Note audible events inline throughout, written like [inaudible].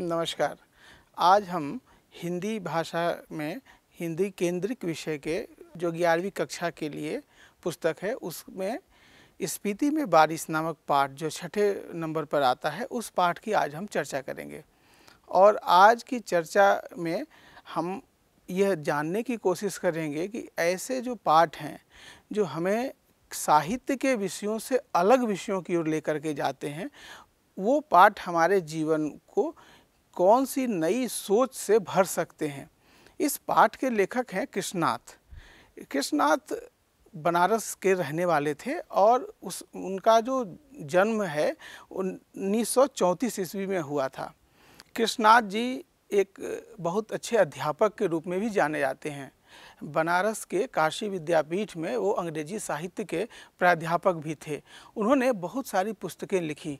नमस्कार आज हम हिंदी भाषा में हिंदी केंद्रिक विषय के जो ग्यारहवीं कक्षा के लिए पुस्तक है उसमें स्पीति में बारिश नामक पाठ जो छठे नंबर पर आता है उस पाठ की आज हम चर्चा करेंगे और आज की चर्चा में हम यह जानने की कोशिश करेंगे कि ऐसे जो पाठ हैं जो हमें साहित्य के विषयों से अलग विषयों की ओर लेकर के जाते हैं वो पाठ हमारे जीवन को कौन सी नई सोच से भर सकते हैं इस पाठ के लेखक हैं कृष्णनाथ कृष्णनाथ बनारस के रहने वाले थे और उस उनका जो जन्म है उन्नीस ईस्वी में हुआ था कृष्णनाथ जी एक बहुत अच्छे अध्यापक के रूप में भी जाने जाते हैं बनारस के काशी विद्यापीठ में वो अंग्रेजी साहित्य के प्राध्यापक भी थे उन्होंने बहुत सारी पुस्तकें लिखी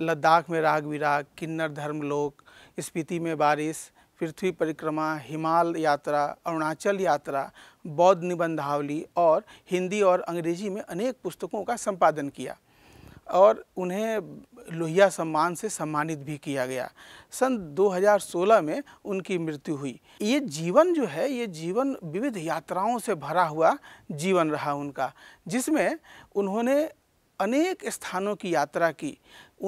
लद्दाख में राग विराग किन्नर धर्मलोक स्पीति में बारिश पृथ्वी परिक्रमा हिमाल यात्रा अरुणाचल यात्रा बौद्ध निबंधावली और हिंदी और अंग्रेजी में अनेक पुस्तकों का संपादन किया और उन्हें लोहिया सम्मान से सम्मानित भी किया गया सन 2016 में उनकी मृत्यु हुई ये जीवन जो है ये जीवन विविध यात्राओं से भरा हुआ जीवन रहा उनका जिसमें उन्होंने अनेक स्थानों की यात्रा की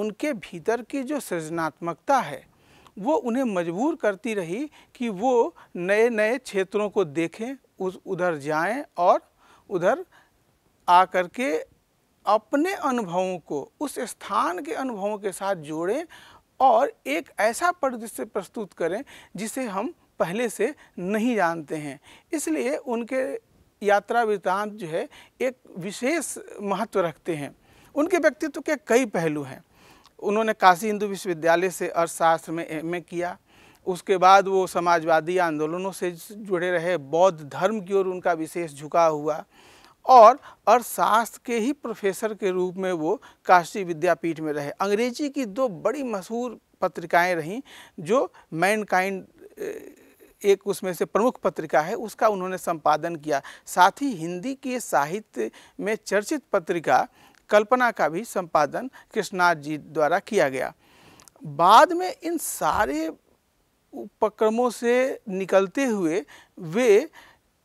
उनके भीतर की जो सृजनात्मकता है वो उन्हें मजबूर करती रही कि वो नए नए क्षेत्रों को देखें उस उधर जाएं और उधर आ के अपने अनुभवों को उस स्थान के अनुभवों के साथ जोड़ें और एक ऐसा परिदृश्य प्रस्तुत करें जिसे हम पहले से नहीं जानते हैं इसलिए उनके यात्रा वृतांत जो है एक विशेष महत्व रखते हैं उनके व्यक्तित्व के कई पहलू हैं उन्होंने काशी हिंदू विश्वविद्यालय से अर्थशास्त्र में एम किया उसके बाद वो समाजवादी आंदोलनों से जुड़े रहे बौद्ध धर्म की ओर उनका विशेष झुकाव हुआ और अर्थशास्त्र के ही प्रोफेसर के रूप में वो काशी विद्यापीठ में रहे अंग्रेजी की दो बड़ी मशहूर पत्रिकाएं रहीं जो मैनकाइंड एक उसमें से प्रमुख पत्रिका है उसका उन्होंने संपादन किया साथ ही हिंदी के साहित्य में चर्चित पत्रिका कल्पना का भी संपादन कृष्णनाथ जी द्वारा किया गया बाद में इन सारे उपक्रमों से निकलते हुए वे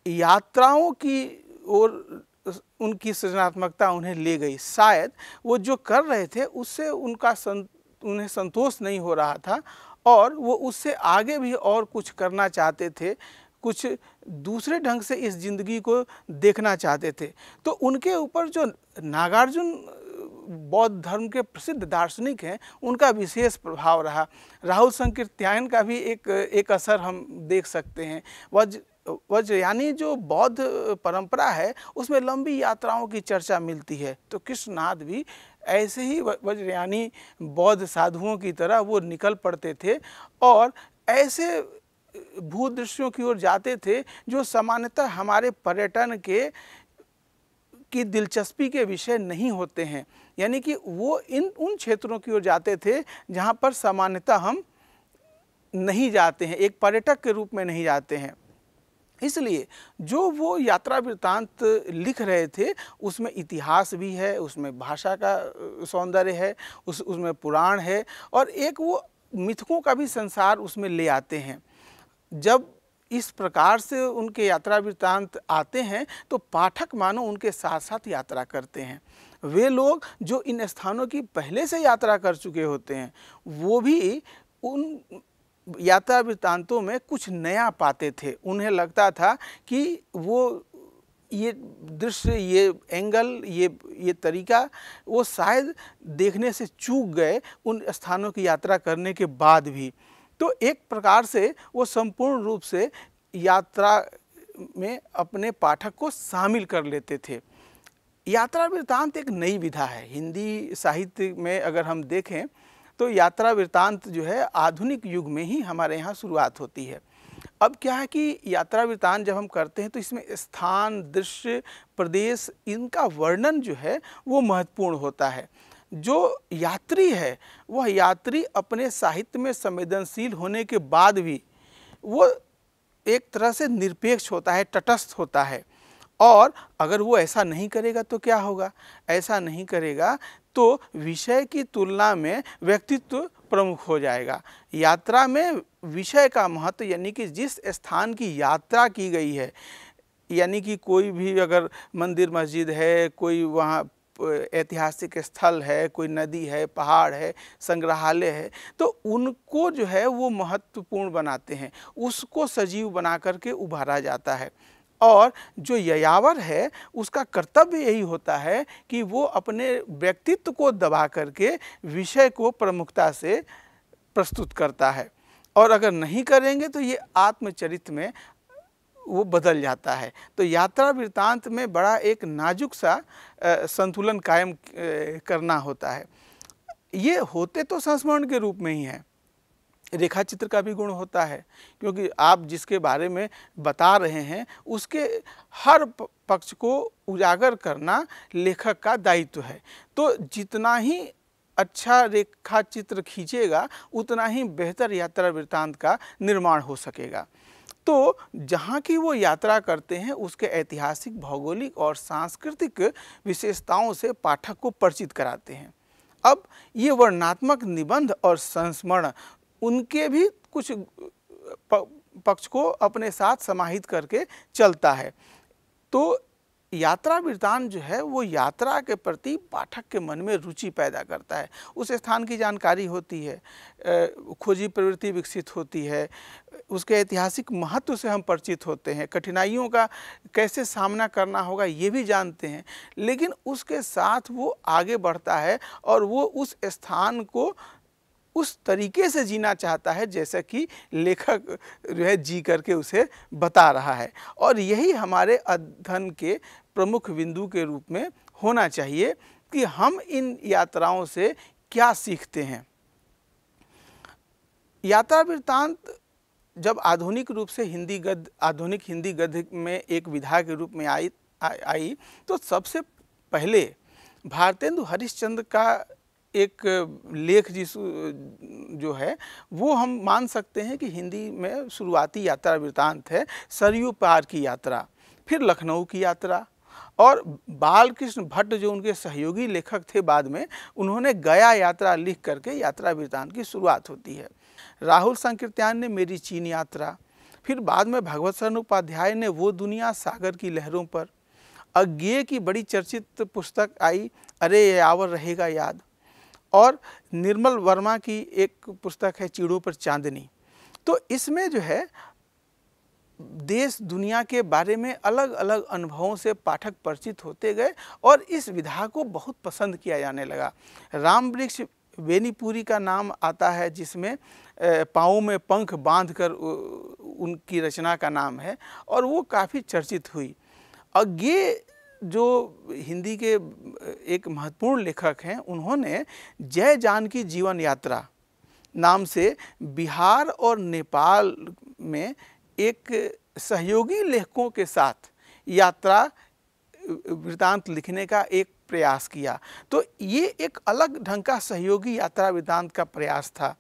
यात्राओं की ओर उनकी सृजनात्मकता उन्हें ले गई शायद वो जो कर रहे थे उससे उनका सं उन्हें संतोष नहीं हो रहा था और वो उससे आगे भी और कुछ करना चाहते थे कुछ दूसरे ढंग से इस ज़िंदगी को देखना चाहते थे तो उनके ऊपर जो नागार्जुन बौद्ध धर्म के प्रसिद्ध दार्शनिक हैं उनका विशेष प्रभाव रहा राहुल संकीर्त्यायन का भी एक एक असर हम देख सकते हैं वज वज्र यानी जो बौद्ध परंपरा है उसमें लंबी यात्राओं की चर्चा मिलती है तो कृष्णनाथ भी ऐसे ही वज्र यानी बौद्ध साधुओं की तरह वो निकल पड़ते थे और ऐसे भूदृश्यों की ओर जाते थे जो सामान्यतः हमारे पर्यटन के की दिलचस्पी के विषय नहीं होते हैं यानी कि वो इन उन क्षेत्रों की ओर जाते थे जहाँ पर सामान्यतः हम नहीं जाते हैं एक पर्यटक के रूप में नहीं जाते हैं इसलिए जो वो यात्रा वृत्तांत लिख रहे थे उसमें इतिहास भी है उसमें भाषा का सौंदर्य है उस उसमें पुराण है और एक वो मिथकों का भी संसार उसमें ले आते हैं जब इस प्रकार से उनके यात्रा वृत्तांत आते हैं तो पाठक मानो उनके साथ साथ यात्रा करते हैं वे लोग जो इन स्थानों की पहले से यात्रा कर चुके होते हैं वो भी उन यात्रा वृत्तांतों में कुछ नया पाते थे उन्हें लगता था कि वो ये दृश्य ये एंगल ये ये तरीका वो शायद देखने से चूक गए उन स्थानों की यात्रा करने के बाद भी तो एक प्रकार से वो संपूर्ण रूप से यात्रा में अपने पाठक को शामिल कर लेते थे यात्रा वृत्तांत एक नई विधा है हिंदी साहित्य में अगर हम देखें तो यात्रा वृतांत जो है आधुनिक युग में ही हमारे यहाँ शुरुआत होती है अब क्या है कि यात्रा वृतांत जब हम करते हैं तो इसमें स्थान दृश्य प्रदेश इनका वर्णन जो है वो महत्वपूर्ण होता है जो यात्री है वह यात्री अपने साहित्य में संवेदनशील होने के बाद भी वो एक तरह से निरपेक्ष होता है तटस्थ होता है और अगर वो ऐसा नहीं करेगा तो क्या होगा ऐसा नहीं करेगा तो विषय की तुलना में व्यक्तित्व प्रमुख हो जाएगा यात्रा में विषय का महत्व यानी कि जिस स्थान की यात्रा की गई है यानी कि कोई भी अगर मंदिर मस्जिद है कोई वहाँ ऐतिहासिक स्थल है कोई नदी है पहाड़ है संग्रहालय है तो उनको जो है वो महत्वपूर्ण बनाते हैं उसको सजीव बना करके उभारा जाता है और जो ययावर है उसका कर्तव्य यही होता है कि वो अपने व्यक्तित्व को दबा करके विषय को प्रमुखता से प्रस्तुत करता है और अगर नहीं करेंगे तो ये आत्मचरित में वो बदल जाता है तो यात्रा वृत्तांत में बड़ा एक नाजुक सा संतुलन कायम करना होता है ये होते तो संस्मरण के रूप में ही हैं रेखा चित्र का भी गुण होता है क्योंकि आप जिसके बारे में बता रहे हैं उसके हर पक्ष को उजागर करना लेखक का दायित्व है तो जितना ही अच्छा रेखा चित्र खींचेगा उतना ही बेहतर यात्रा वृत्तांत का निर्माण हो सकेगा तो जहाँ की वो यात्रा करते हैं उसके ऐतिहासिक भौगोलिक और सांस्कृतिक विशेषताओं से पाठक को परिचित कराते हैं अब ये वर्णात्मक निबंध और संस्मरण उनके भी कुछ पक्ष को अपने साथ समाहित करके चलता है तो यात्रा वृतान जो है वो यात्रा के प्रति पाठक के मन में रुचि पैदा करता है उस स्थान की जानकारी होती है खोजी प्रवृत्ति विकसित होती है उसके ऐतिहासिक महत्व से हम परिचित होते हैं कठिनाइयों का कैसे सामना करना होगा ये भी जानते हैं लेकिन उसके साथ वो आगे बढ़ता है और वो उस स्थान को उस तरीके से जीना चाहता है जैसा कि लेखक जो है जी करके उसे बता रहा है और यही हमारे अध्ययन के प्रमुख बिंदु के रूप में होना चाहिए कि हम इन यात्राओं से क्या सीखते हैं यात्रा वृत्तांत जब आधुनिक रूप से हिंदी गद्य आधुनिक हिंदी गद्य में एक विधा के रूप में आई आ, आई तो सबसे पहले भारतेंदु हरिश्चंद्र का एक लेख जिस जो है वो हम मान सकते हैं कि हिंदी में शुरुआती यात्रा वृतांत है सरयू पार की यात्रा फिर लखनऊ की यात्रा और बालकृष्ण भट्ट जो उनके सहयोगी लेखक थे बाद में उन्होंने गया यात्रा लिख करके यात्रा वृतांत की शुरुआत होती है राहुल संकीर्त्यान ने मेरी चीन यात्रा फिर बाद में भगवत शरण उपाध्याय ने वो दुनिया सागर की लहरों पर अज्ञे की बड़ी चर्चित पुस्तक आई अरे यावर रहेगा याद और निर्मल वर्मा की एक पुस्तक है चिड़ों पर चांदनी तो इसमें जो है देश दुनिया के बारे में अलग अलग अनुभवों से पाठक परिचित होते गए और इस विधा को बहुत पसंद किया जाने लगा राम वृक्ष वेनीपुरी का नाम आता है जिसमें पाँव में पंख बांधकर उनकी रचना का नाम है और वो काफ़ी चर्चित हुई और ये जो हिंदी के एक महत्वपूर्ण लेखक हैं उन्होंने जय जान की जीवन यात्रा नाम से बिहार और नेपाल में एक सहयोगी लेखकों के साथ यात्रा वृतांत लिखने का एक प्रयास किया तो ये एक अलग ढंग का सहयोगी यात्रा वृतांत का प्रयास था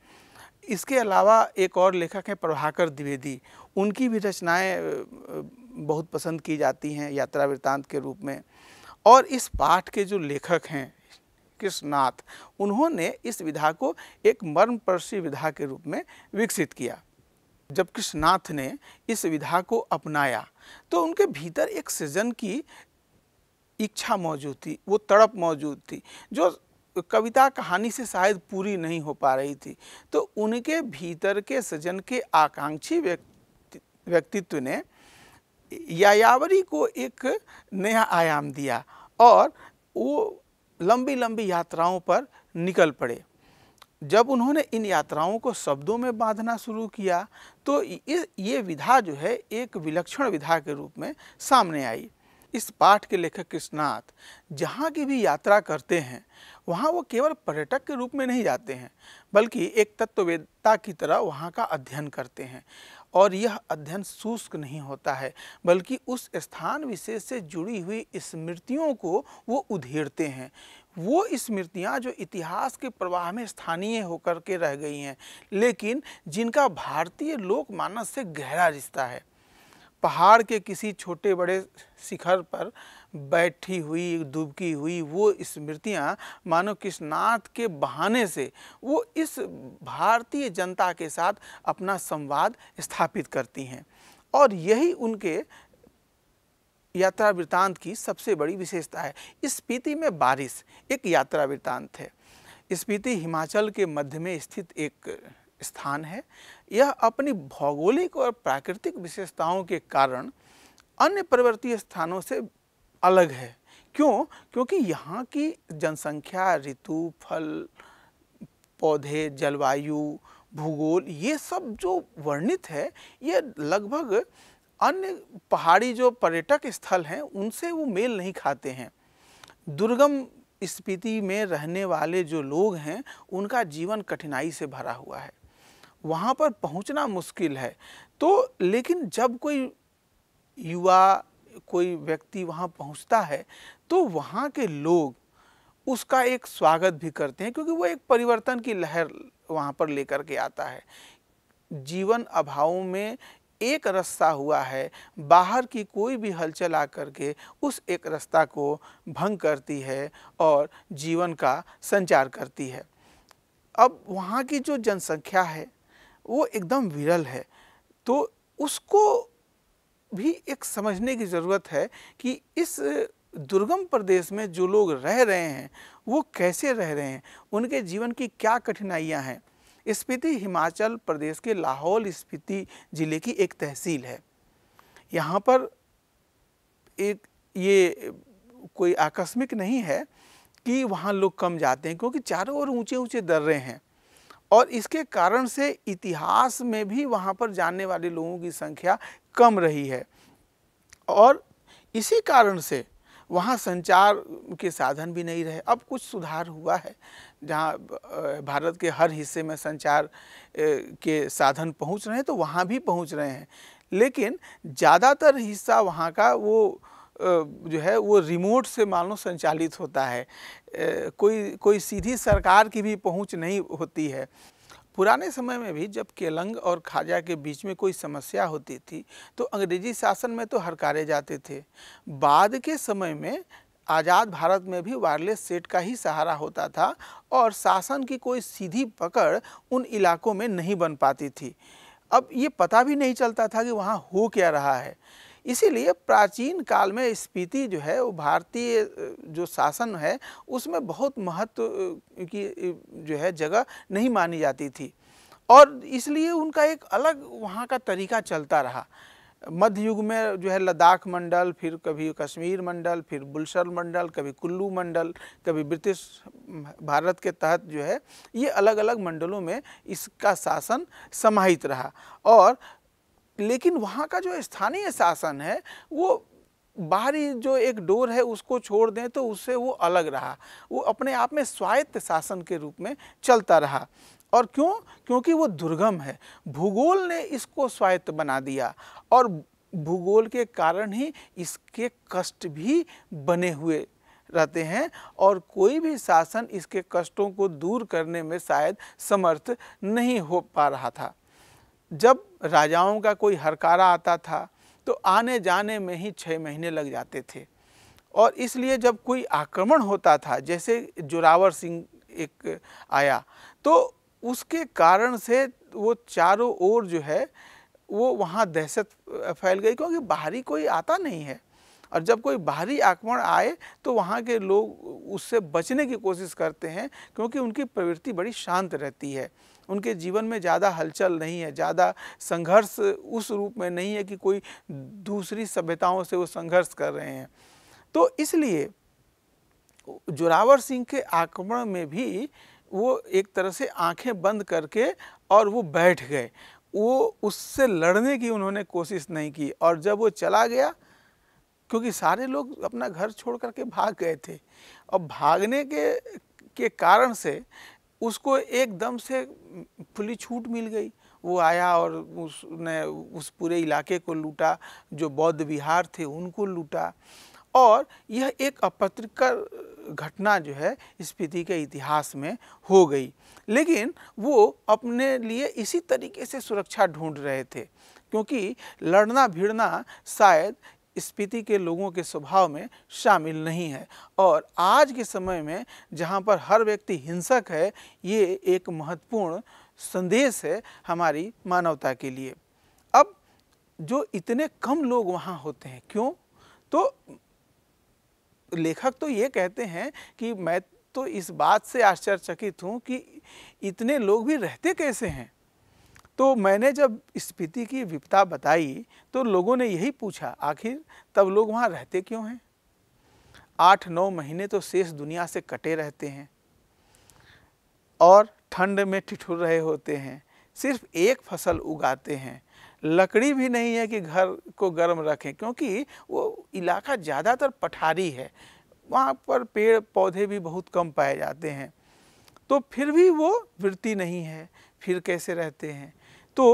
इसके अलावा एक और लेखक हैं प्रभाकर द्विवेदी उनकी भी रचनाएं बहुत पसंद की जाती हैं यात्रा वृत्तांत के रूप में और इस पाठ के जो लेखक हैं कृष्णनाथ उन्होंने इस विधा को एक मर्मपर्शी विधा के रूप में विकसित किया जब कृष्णनाथ ने इस विधा को अपनाया तो उनके भीतर एक सृजन की इच्छा मौजूद थी वो तड़प मौजूद थी जो कविता कहानी से शायद पूरी नहीं हो पा रही थी तो उनके भीतर के सृजन के आकांक्षी व्यक्ति व्यक्तित्व ने यायावरी को एक नया आयाम दिया और वो लंबी लंबी यात्राओं पर निकल पड़े जब उन्होंने इन यात्राओं को शब्दों में बांधना शुरू किया तो ये विधा जो है एक विलक्षण विधा के रूप में सामने आई इस पाठ के लेखक कृष्णनाथ जहाँ की भी यात्रा करते हैं वहाँ वो केवल पर्यटक के रूप में नहीं जाते हैं बल्कि एक तत्ववेदता की तरह वहाँ का अध्ययन करते हैं और यह अध्ययन शुष्क नहीं होता है बल्कि उस स्थान विशेष से जुड़ी हुई स्मृतियों को वो उधेड़ते हैं वो स्मृतियाँ जो इतिहास के प्रवाह में स्थानीय होकर के रह गई हैं लेकिन जिनका भारतीय लोकमानस से गहरा रिश्ता है पहाड़ के किसी छोटे बड़े शिखर पर बैठी हुई दुबकी हुई वो स्मृतियाँ मानो कृष्णनाथ के बहाने से वो इस भारतीय जनता के साथ अपना संवाद स्थापित करती हैं और यही उनके यात्रा वृत्तांत की सबसे बड़ी विशेषता है स्पीति में बारिश एक यात्रा वृत्तांत है स्पीति हिमाचल के मध्य में स्थित एक स्थान है यह अपनी भौगोलिक और प्राकृतिक विशेषताओं के कारण अन्य पर्वतीय स्थानों से अलग है क्यों क्योंकि यहाँ की जनसंख्या ऋतु फल पौधे जलवायु भूगोल ये सब जो वर्णित है ये लगभग अन्य पहाड़ी जो पर्यटक स्थल हैं उनसे वो मेल नहीं खाते हैं दुर्गम स्पीति में रहने वाले जो लोग हैं उनका जीवन कठिनाई से भरा हुआ है वहाँ पर पहुँचना मुश्किल है तो लेकिन जब कोई युवा कोई व्यक्ति वहाँ पहुँचता है तो वहाँ के लोग उसका एक स्वागत भी करते हैं क्योंकि वो एक परिवर्तन की लहर वहाँ पर लेकर के आता है जीवन अभावों में एक रास्ता हुआ है बाहर की कोई भी हलचल आ करके उस एक रास्ता को भंग करती है और जीवन का संचार करती है अब वहाँ की जो जनसंख्या है वो एकदम विरल है तो उसको भी एक समझने की ज़रूरत है कि इस दुर्गम प्रदेश में जो लोग रह रहे हैं वो कैसे रह रहे हैं उनके जीवन की क्या कठिनाइयाँ हैं स्पीति हिमाचल प्रदेश के लाहौल स्पीति ज़िले की एक तहसील है यहाँ पर एक ये कोई आकस्मिक नहीं है कि वहाँ लोग कम जाते हैं क्योंकि चारों ओर ऊंचे ऊंचे दर्रे हैं और इसके कारण से इतिहास में भी वहाँ पर जाने वाले लोगों की संख्या कम रही है और इसी कारण से वहाँ संचार के साधन भी नहीं रहे अब कुछ सुधार हुआ है जहाँ भारत के हर हिस्से में संचार के साधन पहुँच रहे हैं तो वहाँ भी पहुँच रहे हैं लेकिन ज़्यादातर हिस्सा वहाँ का वो जो है वो रिमोट से मानो संचालित होता है कोई कोई सीधी सरकार की भी पहुंच नहीं होती है पुराने समय में भी जब केलंग और खाजा के बीच में कोई समस्या होती थी तो अंग्रेजी शासन में तो हरकारे जाते थे बाद के समय में आज़ाद भारत में भी वायरलेस सेट का ही सहारा होता था और शासन की कोई सीधी पकड़ उन इलाकों में नहीं बन पाती थी अब ये पता भी नहीं चलता था कि वहाँ हो क्या रहा है इसीलिए प्राचीन काल में स्पीति जो है वो भारतीय जो शासन है उसमें बहुत महत्व की जो है जगह नहीं मानी जाती थी और इसलिए उनका एक अलग वहाँ का तरीका चलता रहा मध्य युग में जो है लद्दाख मंडल फिर कभी कश्मीर मंडल फिर बुलशर मंडल कभी कुल्लू मंडल कभी ब्रिटिश भारत के तहत जो है ये अलग अलग मंडलों में इसका शासन समाहित रहा और लेकिन वहाँ का जो स्थानीय शासन है वो बाहरी जो एक डोर है उसको छोड़ दें तो उससे वो अलग रहा वो अपने आप में स्वायत्त शासन के रूप में चलता रहा और क्यों क्योंकि वो दुर्गम है भूगोल ने इसको स्वायत्त बना दिया और भूगोल के कारण ही इसके कष्ट भी बने हुए रहते हैं और कोई भी शासन इसके कष्टों को दूर करने में शायद समर्थ नहीं हो पा रहा था जब राजाओं का कोई हरकारा आता था तो आने जाने में ही छः महीने लग जाते थे और इसलिए जब कोई आक्रमण होता था जैसे जोरावर सिंह एक आया तो उसके कारण से वो चारों ओर जो है वो वहाँ दहशत फैल गई क्योंकि बाहरी कोई आता नहीं है और जब कोई बाहरी आक्रमण आए तो वहाँ के लोग उससे बचने की कोशिश करते हैं क्योंकि उनकी प्रवृत्ति बड़ी शांत रहती है उनके जीवन में ज़्यादा हलचल नहीं है ज़्यादा संघर्ष उस रूप में नहीं है कि कोई दूसरी सभ्यताओं से वो संघर्ष कर रहे हैं तो इसलिए जोरावर सिंह के आक्रमण में भी वो एक तरह से आंखें बंद करके और वो बैठ गए वो उससे लड़ने की उन्होंने कोशिश नहीं की और जब वो चला गया क्योंकि सारे लोग अपना घर छोड़ करके भाग गए थे और भागने के के कारण से उसको एकदम से खुली छूट मिल गई वो आया और उसने उस पूरे इलाके को लूटा जो बौद्ध विहार थे उनको लूटा और यह एक अपत्रकर घटना जो है स्पीति के इतिहास में हो गई लेकिन वो अपने लिए इसी तरीके से सुरक्षा ढूंढ रहे थे क्योंकि लड़ना भिड़ना शायद स्पीति के लोगों के स्वभाव में शामिल नहीं है और आज के समय में जहाँ पर हर व्यक्ति हिंसक है ये एक महत्वपूर्ण संदेश है हमारी मानवता के लिए अब जो इतने कम लोग वहाँ होते हैं क्यों तो लेखक तो ये कहते हैं कि मैं तो इस बात से आश्चर्यचकित हूँ कि इतने लोग भी रहते कैसे हैं तो मैंने जब स्पीति की विपता बताई तो लोगों ने यही पूछा आखिर तब लोग वहाँ रहते क्यों हैं आठ नौ महीने तो शेष दुनिया से कटे रहते हैं और ठंड में ठिठुर रहे होते हैं सिर्फ एक फसल उगाते हैं लकड़ी भी नहीं है कि घर को गर्म रखें क्योंकि वो इलाका ज़्यादातर पठारी है वहाँ पर पेड़ पौधे भी बहुत कम पाए जाते हैं तो फिर भी वो वृत्ति नहीं है फिर कैसे रहते हैं तो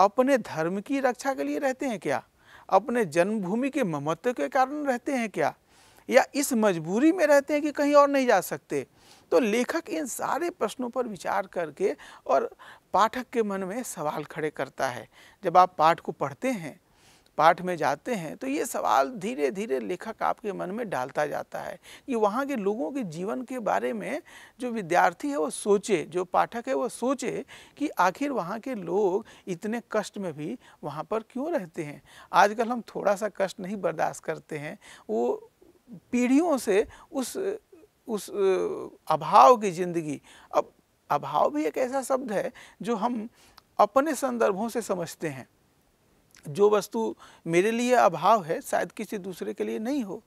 अपने धर्म की रक्षा के लिए रहते हैं क्या अपने जन्मभूमि के ममत्व के कारण रहते हैं क्या या इस मजबूरी में रहते हैं कि कहीं और नहीं जा सकते तो लेखक इन सारे प्रश्नों पर विचार करके और पाठक के मन में सवाल खड़े करता है जब आप पाठ को पढ़ते हैं पाठ में जाते हैं तो ये सवाल धीरे धीरे लेखक आपके मन में डालता जाता है कि वहाँ के लोगों के जीवन के बारे में जो विद्यार्थी है वो सोचे जो पाठक है वो सोचे कि आखिर वहाँ के लोग इतने कष्ट में भी वहाँ पर क्यों रहते हैं आजकल हम थोड़ा सा कष्ट नहीं बर्दाश्त करते हैं वो पीढ़ियों से उस उस अभाव की ज़िंदगी अब अभाव भी एक ऐसा शब्द है जो हम अपने संदर्भों से समझते हैं जो वस्तु मेरे लिए अभाव है शायद किसी दूसरे के लिए नहीं हो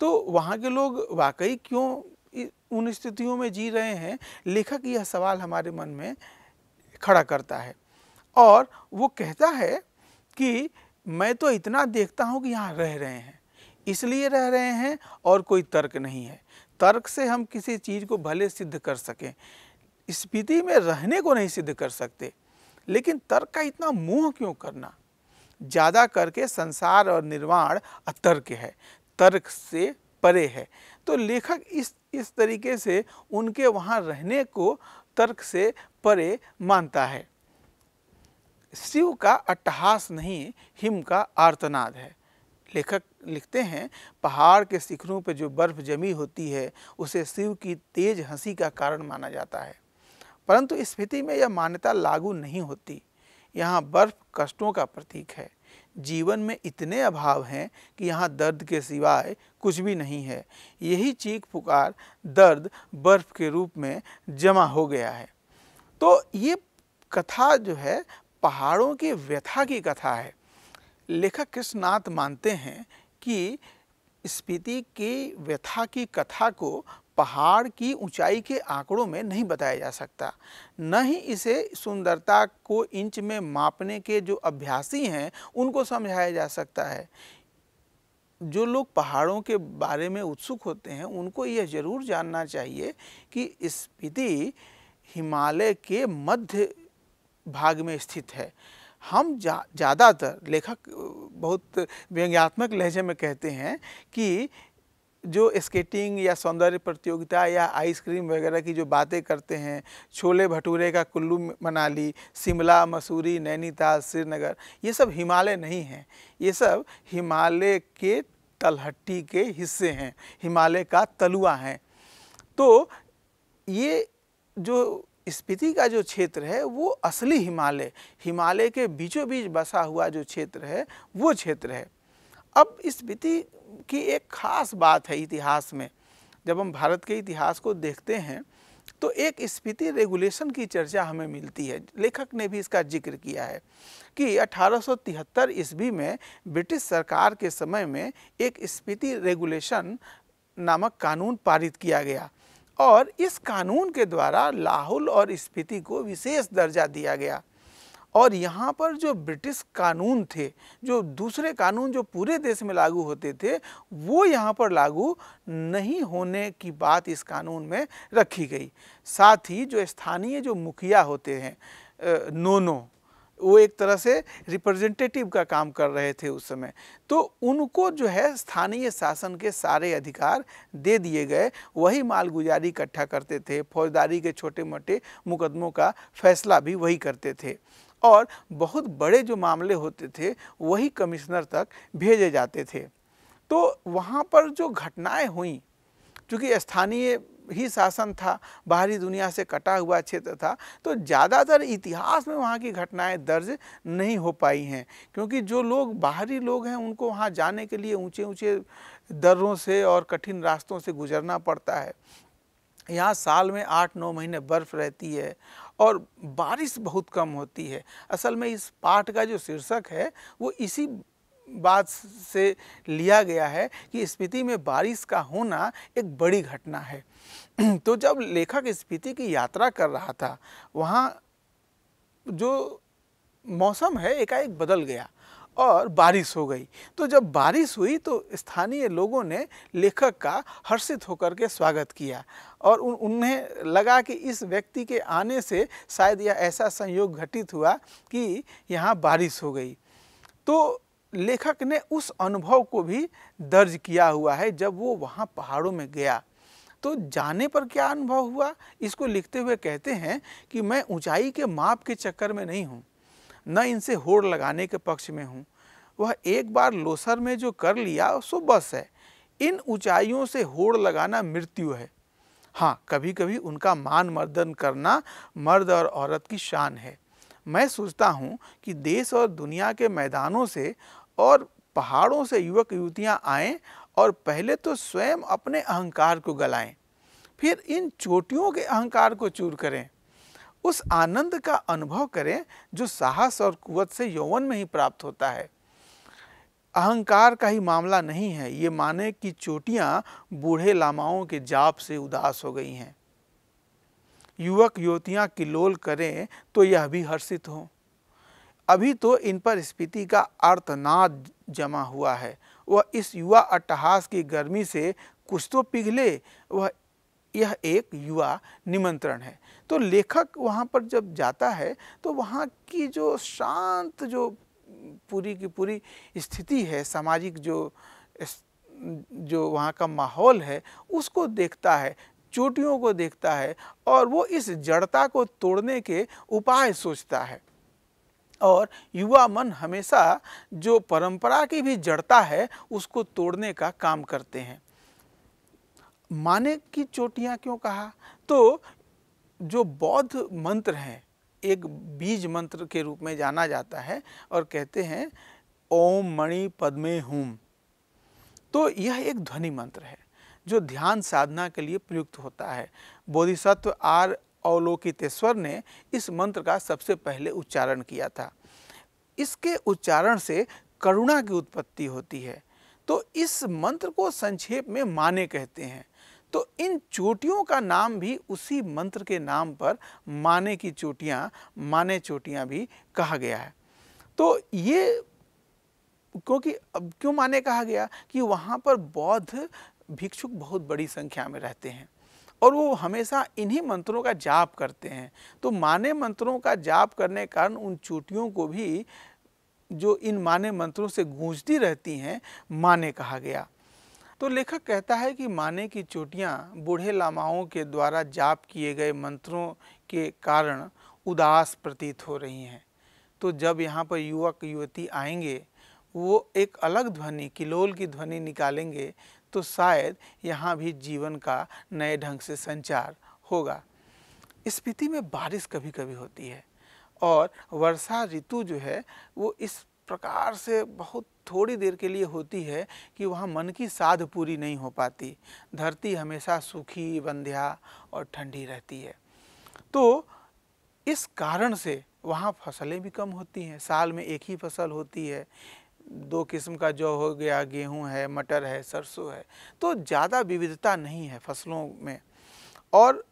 तो वहाँ के लोग वाकई क्यों उन स्थितियों में जी रहे हैं लेखक यह सवाल हमारे मन में खड़ा करता है और वो कहता है कि मैं तो इतना देखता हूँ कि यहाँ रह रहे हैं इसलिए रह रहे हैं और कोई तर्क नहीं है तर्क से हम किसी चीज़ को भले सिद्ध कर सकें स्पीति में रहने को नहीं सिद्ध कर सकते लेकिन तर्क का इतना मुँह क्यों करना ज़्यादा करके संसार और निर्वाण अतर्क है तर्क से परे है तो लेखक इस इस तरीके से उनके वहाँ रहने को तर्क से परे मानता है शिव का अट्टहास नहीं हिम का आर्तनाद है लेखक लिखते हैं पहाड़ के शिखरों पर जो बर्फ़ जमी होती है उसे शिव की तेज हंसी का कारण माना जाता है परंतु स्थिति में यह मान्यता लागू नहीं होती यहाँ बर्फ कष्टों का प्रतीक है जीवन में इतने अभाव हैं कि यहाँ दर्द के सिवाय कुछ भी नहीं है यही चीख पुकार दर्द बर्फ के रूप में जमा हो गया है तो ये कथा जो है पहाड़ों की व्यथा की कथा है लेखक कृष्णनाथ मानते हैं कि स्पीति की व्यथा की कथा को पहाड़ की ऊंचाई के आंकड़ों में नहीं बताया जा सकता न ही इसे सुंदरता को इंच में मापने के जो अभ्यासी हैं उनको समझाया जा सकता है जो लोग पहाड़ों के बारे में उत्सुक होते हैं उनको यह ज़रूर जानना चाहिए कि स्पीति हिमालय के मध्य भाग में स्थित है हम ज़्यादातर जा, लेखक बहुत व्यंग्यात्मक लहजे में कहते हैं कि जो स्केटिंग या सौंदर्य प्रतियोगिता या आइसक्रीम वगैरह की जो बातें करते हैं छोले भटूरे का कुल्लू मनाली शिमला मसूरी नैनीताल श्रीनगर ये सब हिमालय नहीं हैं ये सब हिमालय के तलहट्टी के हिस्से हैं हिमालय का तलुआ हैं तो ये जो स्पीति का जो क्षेत्र है वो असली हिमालय हिमालय के बीचों बीच बसा हुआ जो क्षेत्र है वो क्षेत्र है अब स्पीति की एक ख़ास बात है इतिहास में जब हम भारत के इतिहास को देखते हैं तो एक स्पीति रेगुलेशन की चर्चा हमें मिलती है लेखक ने भी इसका जिक्र किया है कि 1873 ईस्वी में ब्रिटिश सरकार के समय में एक स्पीति रेगुलेशन नामक कानून पारित किया गया और इस कानून के द्वारा लाहौल और स्पीति को विशेष दर्जा दिया गया और यहाँ पर जो ब्रिटिश कानून थे जो दूसरे कानून जो पूरे देश में लागू होते थे वो यहाँ पर लागू नहीं होने की बात इस कानून में रखी गई साथ ही जो स्थानीय जो मुखिया होते हैं नोनो वो एक तरह से रिप्रेजेंटेटिव का काम कर रहे थे उस समय तो उनको जो है स्थानीय शासन के सारे अधिकार दे दिए गए वही मालगुजारी इकट्ठा करते थे फौजदारी के छोटे मोटे मुकदमों का फैसला भी वही करते थे और बहुत बड़े जो मामले होते थे वही कमिश्नर तक भेजे जाते थे तो वहाँ पर जो घटनाएं हुई चूँकि स्थानीय ही शासन था बाहरी दुनिया से कटा हुआ क्षेत्र था तो ज़्यादातर इतिहास में वहाँ की घटनाएं दर्ज नहीं हो पाई हैं क्योंकि जो लोग बाहरी लोग हैं उनको वहाँ जाने के लिए ऊंचे ऊंचे दर्रों से और कठिन रास्तों से गुजरना पड़ता है यहाँ साल में आठ नौ महीने बर्फ़ रहती है और बारिश बहुत कम होती है असल में इस पाठ का जो शीर्षक है वो इसी बात से लिया गया है कि स्पीति में बारिश का होना एक बड़ी घटना है [clears throat] तो जब लेखक स्पीति की यात्रा कर रहा था वहाँ जो मौसम है एकाएक बदल गया और बारिश हो गई तो जब बारिश हुई तो स्थानीय लोगों ने लेखक का हर्षित होकर के स्वागत किया और उन उन्हें लगा कि इस व्यक्ति के आने से शायद यह ऐसा संयोग घटित हुआ कि यहाँ बारिश हो गई तो लेखक ने उस अनुभव को भी दर्ज किया हुआ है जब वो वहाँ पहाड़ों में गया तो जाने पर क्या अनुभव हुआ इसको लिखते हुए कहते हैं कि मैं ऊंचाई के माप के चक्कर में नहीं हूँ न इनसे होड़ लगाने के पक्ष में हूँ वह एक बार लोसर में जो कर लिया सो बस है इन ऊंचाइयों से होड़ लगाना मृत्यु है हाँ कभी कभी उनका मान मर्दन करना मर्द और औरत की शान है मैं सोचता हूँ कि देश और दुनिया के मैदानों से और पहाड़ों से युवक युवतियाँ आएँ और पहले तो स्वयं अपने अहंकार को गलाएं फिर इन चोटियों के अहंकार को चूर करें उस आनंद का अनुभव करें जो साहस और कुवत से यौवन में ही प्राप्त होता है अहंकार का ही मामला नहीं है ये माने कि चोटियाँ बूढ़े लामाओं के जाप से उदास हो गई हैं युवक युवतियाँ किलोल करें तो यह भी हर्षित हों अभी तो इन पर स्पीति का अर्थनाद जमा हुआ है वह इस युवा अट्टहास की गर्मी से कुछ तो पिघले वह यह एक युवा निमंत्रण है तो लेखक वहाँ पर जब जाता है तो वहाँ की जो शांत जो पूरी की पूरी स्थिति है सामाजिक जो जो वहाँ का माहौल है उसको देखता है चोटियों को देखता है और वो इस जड़ता को तोड़ने के उपाय सोचता है और युवा मन हमेशा जो परंपरा की भी जड़ता है उसको तोड़ने का काम करते हैं माने की चोटियाँ क्यों कहा तो जो बौद्ध मंत्र हैं एक बीज मंत्र के रूप में जाना जाता है और कहते हैं ओम मणि पद्मे हूम तो यह एक ध्वनि मंत्र है जो ध्यान साधना के लिए प्रयुक्त होता है बोधिसत्व आर अवलोकितेश्वर ने इस मंत्र का सबसे पहले उच्चारण किया था इसके उच्चारण से करुणा की उत्पत्ति होती है तो इस मंत्र को संक्षेप में माने कहते हैं तो इन चोटियों का नाम भी उसी मंत्र के नाम पर माने की चोटियाँ माने चोटियाँ भी कहा गया है तो ये क्योंकि अब क्यों माने कहा गया कि वहाँ पर बौद्ध भिक्षुक बहुत बड़ी संख्या में रहते हैं और वो हमेशा इन्हीं मंत्रों का जाप करते हैं तो माने मंत्रों का जाप करने के कारण उन चोटियों को भी जो इन माने मंत्रों से गूंजती रहती हैं माने कहा गया तो लेखक कहता है कि माने की चोटियाँ बूढ़े लामाओं के द्वारा जाप किए गए मंत्रों के कारण उदास प्रतीत हो रही हैं तो जब यहाँ पर युवक युवती आएंगे वो एक अलग ध्वनि किलोल की ध्वनि निकालेंगे तो शायद यहाँ भी जीवन का नए ढंग से संचार होगा स्पीति में बारिश कभी कभी होती है और वर्षा ऋतु जो है वो इस प्रकार से बहुत थोड़ी देर के लिए होती है कि वहाँ मन की साध पूरी नहीं हो पाती धरती हमेशा सूखी बंध्या और ठंडी रहती है तो इस कारण से वहाँ फसलें भी कम होती हैं साल में एक ही फसल होती है दो किस्म का जौ हो गया गेहूं है मटर है सरसों है तो ज़्यादा विविधता नहीं है फसलों में और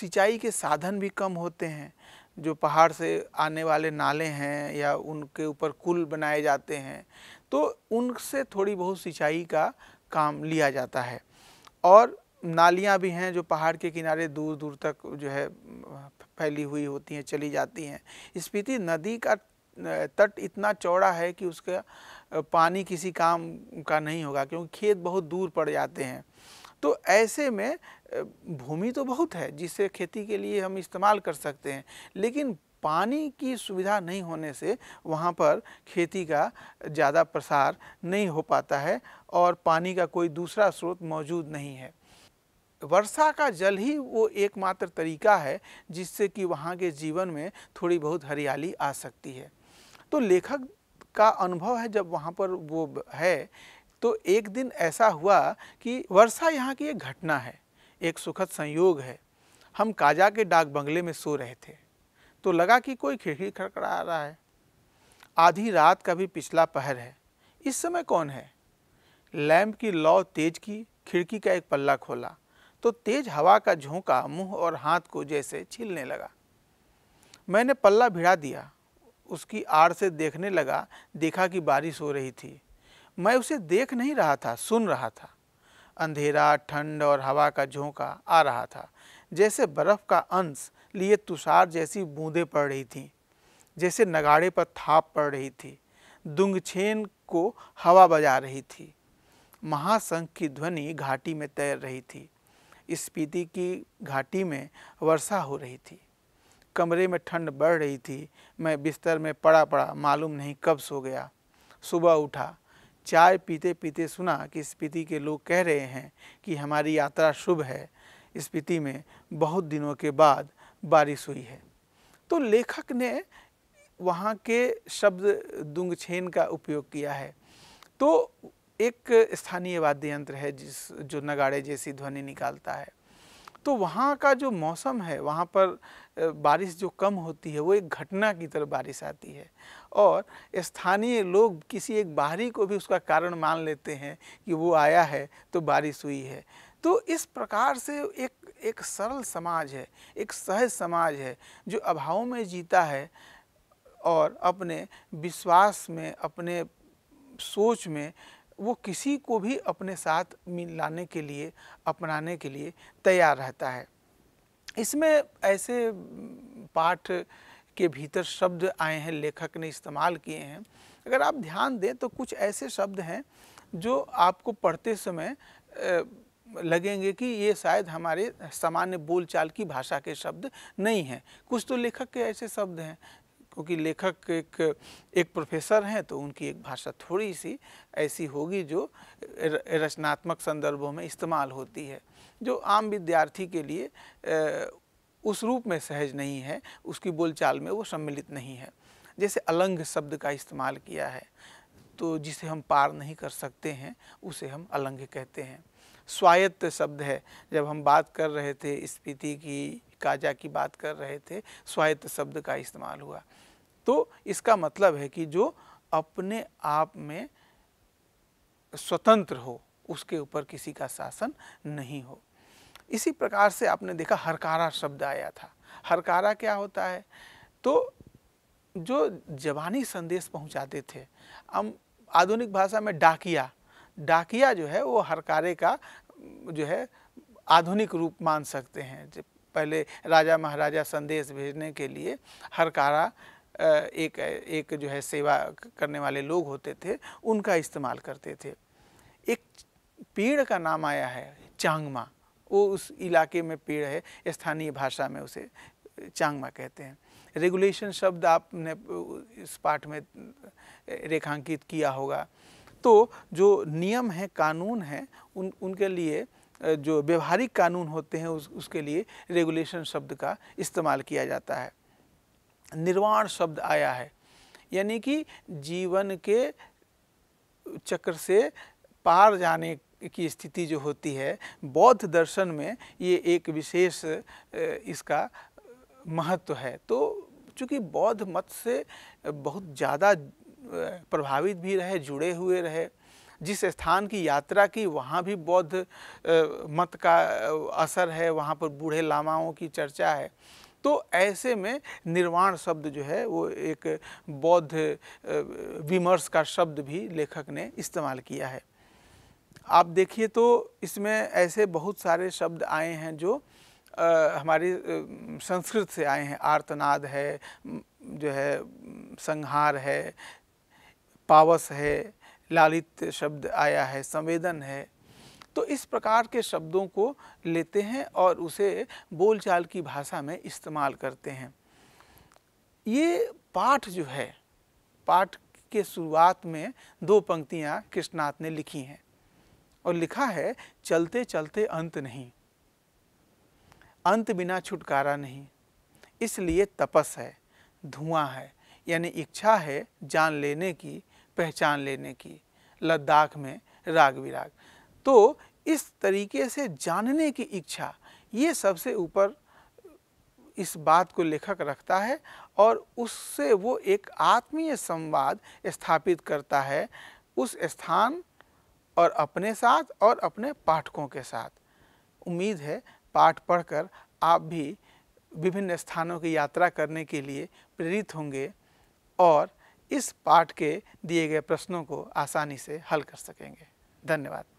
सिंचाई के साधन भी कम होते हैं जो पहाड़ से आने वाले नाले हैं या उनके ऊपर कुल बनाए जाते हैं तो उनसे थोड़ी बहुत सिंचाई का काम लिया जाता है और नालियाँ भी हैं जो पहाड़ के किनारे दूर दूर तक जो है फैली हुई होती हैं चली जाती हैं स्पीति नदी का तट इतना चौड़ा है कि उसका पानी किसी काम का नहीं होगा क्योंकि खेत बहुत दूर पड़ जाते हैं तो ऐसे में भूमि तो बहुत है जिसे खेती के लिए हम इस्तेमाल कर सकते हैं लेकिन पानी की सुविधा नहीं होने से वहाँ पर खेती का ज़्यादा प्रसार नहीं हो पाता है और पानी का कोई दूसरा स्रोत मौजूद नहीं है वर्षा का जल ही वो एकमात्र तरीका है जिससे कि वहाँ के जीवन में थोड़ी बहुत हरियाली आ सकती है तो लेखक का अनुभव है जब वहाँ पर वो है तो एक दिन ऐसा हुआ कि वर्षा यहाँ की एक घटना है एक सुखद संयोग है हम काजा के डाक बंगले में सो रहे थे तो लगा कि कोई खिड़की खड़खड़ा रहा है आधी रात का भी पिछला पहर है इस समय कौन है लैम्प की लौ तेज की खिड़की का एक पल्ला खोला तो तेज हवा का झोंका मुंह और हाथ को जैसे छीलने लगा मैंने पल्ला भिड़ा दिया उसकी आड़ से देखने लगा देखा कि बारिश हो रही थी मैं उसे देख नहीं रहा था सुन रहा था अंधेरा ठंड और हवा का झोंका आ रहा था जैसे बर्फ़ का अंश लिए तुषार जैसी बूंदें पड़ रही थीं जैसे नगाड़े पर थाप पड़ रही थी दुंगछेन को हवा बजा रही थी महासंघ की ध्वनि घाटी में तैर रही थी स्पीति की घाटी में वर्षा हो रही थी कमरे में ठंड बढ़ रही थी मैं बिस्तर में पड़ा पड़ा मालूम नहीं कब सो गया सुबह उठा चाय पीते पीते सुना कि स्पीति के लोग कह रहे हैं कि हमारी यात्रा शुभ है स्पीति में बहुत दिनों के बाद बारिश हुई है तो लेखक ने वहाँ के शब्द दुंगछेन का उपयोग किया है तो एक स्थानीय वाद्य यंत्र है जिस जो नगाड़े जैसी ध्वनि निकालता है तो वहाँ का जो मौसम है वहाँ पर बारिश जो कम होती है वो एक घटना की तरह बारिश आती है और स्थानीय लोग किसी एक बाहरी को भी उसका कारण मान लेते हैं कि वो आया है तो बारिश हुई है तो इस प्रकार से एक एक सरल समाज है एक सहज समाज है जो अभाव में जीता है और अपने विश्वास में अपने सोच में वो किसी को भी अपने साथ मिलाने के लिए अपनाने के लिए तैयार रहता है इसमें ऐसे पाठ के भीतर शब्द आए हैं लेखक ने इस्तेमाल किए हैं अगर आप ध्यान दें तो कुछ ऐसे शब्द हैं जो आपको पढ़ते समय लगेंगे कि ये शायद हमारे सामान्य बोलचाल की भाषा के शब्द नहीं हैं कुछ तो लेखक के ऐसे शब्द हैं क्योंकि लेखक एक एक प्रोफेसर हैं तो उनकी एक भाषा थोड़ी सी ऐसी होगी जो रचनात्मक संदर्भों में इस्तेमाल होती है जो आम विद्यार्थी के लिए उस रूप में सहज नहीं है उसकी बोलचाल में वो सम्मिलित नहीं है जैसे अलंग शब्द का इस्तेमाल किया है तो जिसे हम पार नहीं कर सकते हैं उसे हम अलंग कहते हैं स्वायत्त शब्द है जब हम बात कर रहे थे स्पीति की काजा की बात कर रहे थे स्वायत्त शब्द का इस्तेमाल हुआ तो इसका मतलब है कि जो अपने आप में स्वतंत्र हो उसके ऊपर किसी का शासन नहीं हो इसी प्रकार से आपने देखा हरकारा शब्द आया था हरकारा क्या होता है तो जो जवानी संदेश पहुंचाते थे हम आधुनिक भाषा में डाकिया डाकिया जो है वो हरकारे का जो है आधुनिक रूप मान सकते हैं जब पहले राजा महाराजा संदेश भेजने के लिए हरकारा एक एक जो है सेवा करने वाले लोग होते थे उनका इस्तेमाल करते थे एक पेड़ का नाम आया है चांगमा वो उस इलाके में पेड़ है स्थानीय भाषा में उसे चांगमा कहते हैं रेगुलेशन शब्द आपने इस पाठ में रेखांकित किया होगा तो जो नियम है कानून है उन उनके लिए जो व्यवहारिक कानून होते हैं उस, उसके लिए रेगुलेशन शब्द का इस्तेमाल किया जाता है निर्वाण शब्द आया है यानी कि जीवन के चक्र से पार जाने की स्थिति जो होती है बौद्ध दर्शन में ये एक विशेष इसका महत्व है तो चूँकि बौद्ध मत से बहुत ज़्यादा प्रभावित भी रहे जुड़े हुए रहे जिस स्थान की यात्रा की वहाँ भी बौद्ध मत का असर है वहाँ पर बूढ़े लामाओं की चर्चा है तो ऐसे में निर्वाण शब्द जो है वो एक बौद्ध विमर्श का शब्द भी लेखक ने इस्तेमाल किया है आप देखिए तो इसमें ऐसे बहुत सारे शब्द आए हैं जो आ, हमारी संस्कृत से आए हैं आर्तनाद है जो है संहार है पावस है लालित शब्द आया है संवेदन है तो इस प्रकार के शब्दों को लेते हैं और उसे बोलचाल की भाषा में इस्तेमाल करते हैं ये पाठ जो है पाठ के शुरुआत में दो पंक्तियाँ कृष्णनाथ ने लिखी हैं और लिखा है चलते चलते अंत नहीं अंत बिना छुटकारा नहीं इसलिए तपस है धुआं है यानी इच्छा है जान लेने की पहचान लेने की लद्दाख में राग विराग तो इस तरीके से जानने की इच्छा ये सबसे ऊपर इस बात को लेखक रखता है और उससे वो एक आत्मीय संवाद स्थापित करता है उस स्थान और अपने साथ और अपने पाठकों के साथ उम्मीद है पाठ पढ़कर आप भी विभिन्न स्थानों की यात्रा करने के लिए प्रेरित होंगे और इस पाठ के दिए गए प्रश्नों को आसानी से हल कर सकेंगे धन्यवाद